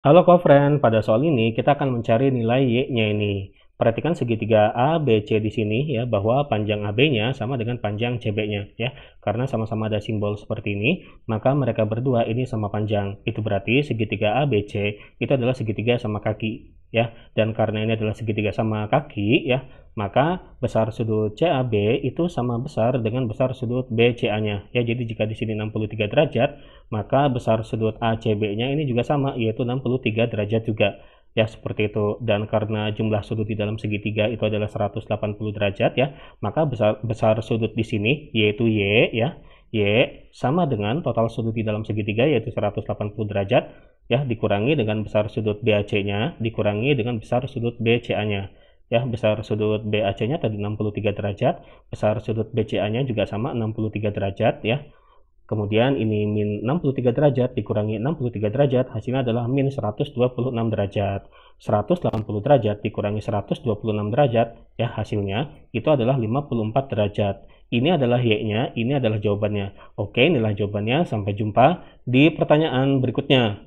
Halo co-friend. pada soal ini kita akan mencari nilai y-nya ini perhatikan segitiga ABC di sini ya bahwa panjang AB-nya sama dengan panjang CB-nya ya. Karena sama-sama ada simbol seperti ini, maka mereka berdua ini sama panjang. Itu berarti segitiga ABC itu adalah segitiga sama kaki ya. Dan karena ini adalah segitiga sama kaki ya, maka besar sudut CAB itu sama besar dengan besar sudut BCA-nya ya. Jadi jika di sini 63 derajat, maka besar sudut ACB-nya ini juga sama yaitu 63 derajat juga ya seperti itu dan karena jumlah sudut di dalam segitiga itu adalah 180 derajat ya maka besar besar sudut di sini yaitu y ya y sama dengan total sudut di dalam segitiga yaitu 180 derajat ya dikurangi dengan besar sudut BAC-nya dikurangi dengan besar sudut BCA-nya ya besar sudut BAC-nya tadi 63 derajat besar sudut BCA-nya juga sama 63 derajat ya Kemudian ini min 63 derajat dikurangi 63 derajat hasilnya adalah min 126 derajat. 180 derajat dikurangi 126 derajat ya hasilnya itu adalah 54 derajat. Ini adalah y-nya, ini adalah jawabannya. Oke, inilah jawabannya. Sampai jumpa di pertanyaan berikutnya.